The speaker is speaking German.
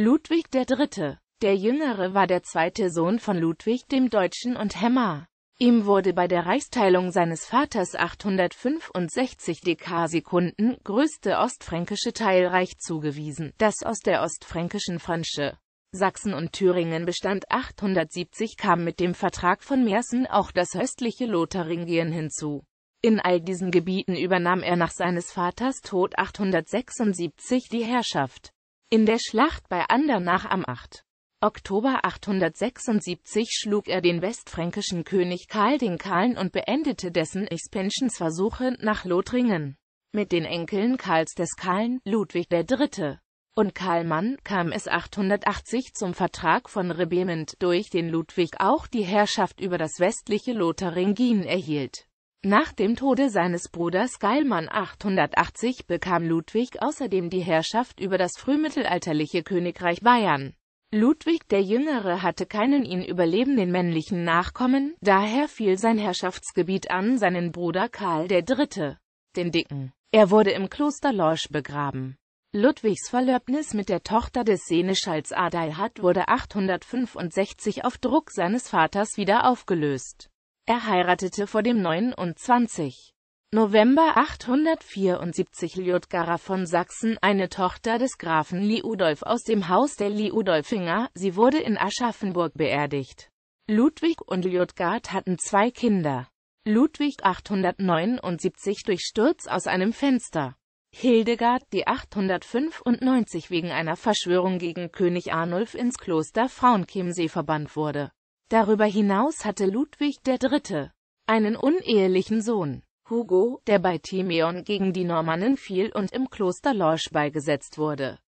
Ludwig III., der Jüngere war der zweite Sohn von Ludwig dem Deutschen und Hämmer. Ihm wurde bei der Reichsteilung seines Vaters 865 Dekarsekunden, größte ostfränkische Teilreich zugewiesen, das aus der ostfränkischen Fransche, Sachsen und Thüringen bestand. 870 kam mit dem Vertrag von Meersen auch das östliche Lotharingien hinzu. In all diesen Gebieten übernahm er nach seines Vaters Tod 876 die Herrschaft. In der Schlacht bei Andernach am 8. Oktober 876 schlug er den westfränkischen König Karl den Kahlen und beendete dessen Expansionsversuche nach Lothringen. Mit den Enkeln Karls des Kahlen, Ludwig III. und Karlmann, kam es 880 zum Vertrag von Rebemund, durch den Ludwig auch die Herrschaft über das westliche Lotharingien erhielt. Nach dem Tode seines Bruders Geilmann 880 bekam Ludwig außerdem die Herrschaft über das frühmittelalterliche Königreich Bayern. Ludwig der Jüngere hatte keinen ihn überlebenden männlichen Nachkommen, daher fiel sein Herrschaftsgebiet an seinen Bruder Karl III., den Dicken. Er wurde im Kloster Lorsch begraben. Ludwigs Verlöbnis mit der Tochter des Seneschalls Adalhard wurde 865 auf Druck seines Vaters wieder aufgelöst. Er heiratete vor dem 29. November 874 Liutgara von Sachsen, eine Tochter des Grafen Liudolf aus dem Haus der Liudolfinger, sie wurde in Aschaffenburg beerdigt. Ludwig und Liutgard hatten zwei Kinder. Ludwig 879 durch Sturz aus einem Fenster. Hildegard, die 895 wegen einer Verschwörung gegen König Arnulf ins Kloster Frauenchiemsee verbannt wurde. Darüber hinaus hatte Ludwig III. einen unehelichen Sohn, Hugo, der bei Timeon gegen die Normannen fiel und im Kloster Lorsch beigesetzt wurde.